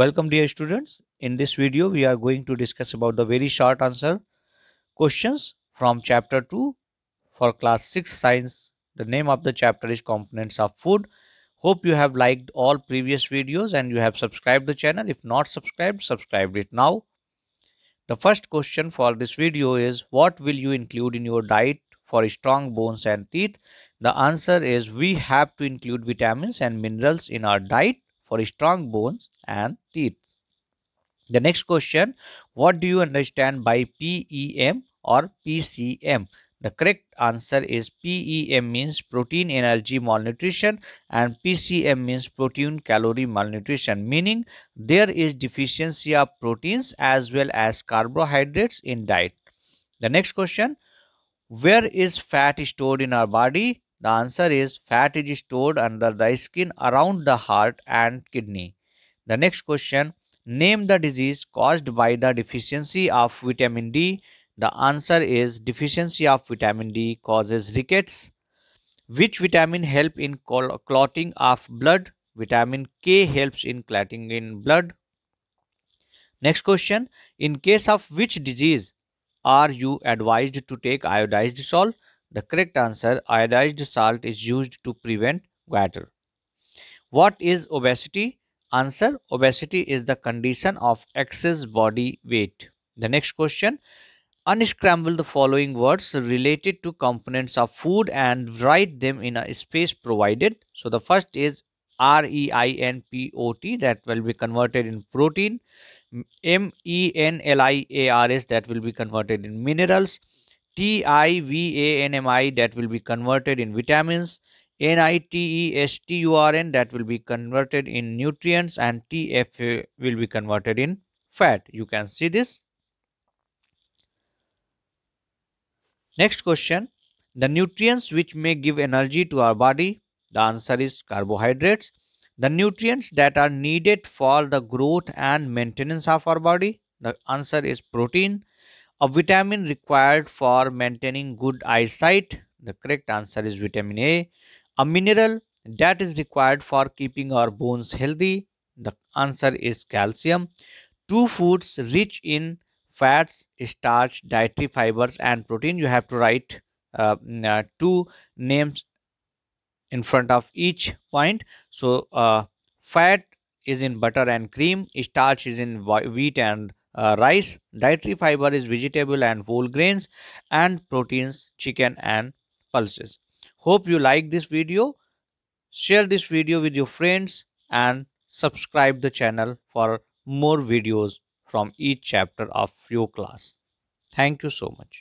Welcome dear students. In this video we are going to discuss about the very short answer questions from chapter 2 for class 6 science. The name of the chapter is components of food. Hope you have liked all previous videos and you have subscribed the channel. If not subscribed, subscribe it now. The first question for this video is what will you include in your diet for strong bones and teeth? The answer is we have to include vitamins and minerals in our diet for strong bones and teeth. The next question, what do you understand by PEM or PCM? The correct answer is PEM means protein energy malnutrition and PCM means protein calorie malnutrition meaning there is deficiency of proteins as well as carbohydrates in diet. The next question where is fat stored in our body the answer is fat is stored under the skin around the heart and kidney. The next question name the disease caused by the deficiency of vitamin D. The answer is deficiency of vitamin D causes rickets. Which vitamin help in clotting of blood? Vitamin K helps in clotting in blood. Next question in case of which disease are you advised to take iodized salt? The correct answer iodized salt is used to prevent goiter. What is obesity? Answer obesity is the condition of excess body weight. The next question unscramble the following words related to components of food and write them in a space provided. So the first is R E I N P O T that will be converted in protein, M E N L I A R S that will be converted in minerals, TIVANMI that will be converted in vitamins, NITESTURN that will be converted in nutrients and TFA will be converted in fat. You can see this. Next question. The nutrients which may give energy to our body. The answer is carbohydrates. The nutrients that are needed for the growth and maintenance of our body. The answer is protein a vitamin required for maintaining good eyesight the correct answer is vitamin a a mineral that is required for keeping our bones healthy the answer is calcium two foods rich in fats starch dietary fibers and protein you have to write uh, uh two names in front of each point so uh, fat is in butter and cream starch is in wheat and uh, rice dietary fiber is vegetable and whole grains and proteins chicken and pulses hope you like this video share this video with your friends and subscribe the channel for more videos from each chapter of your class thank you so much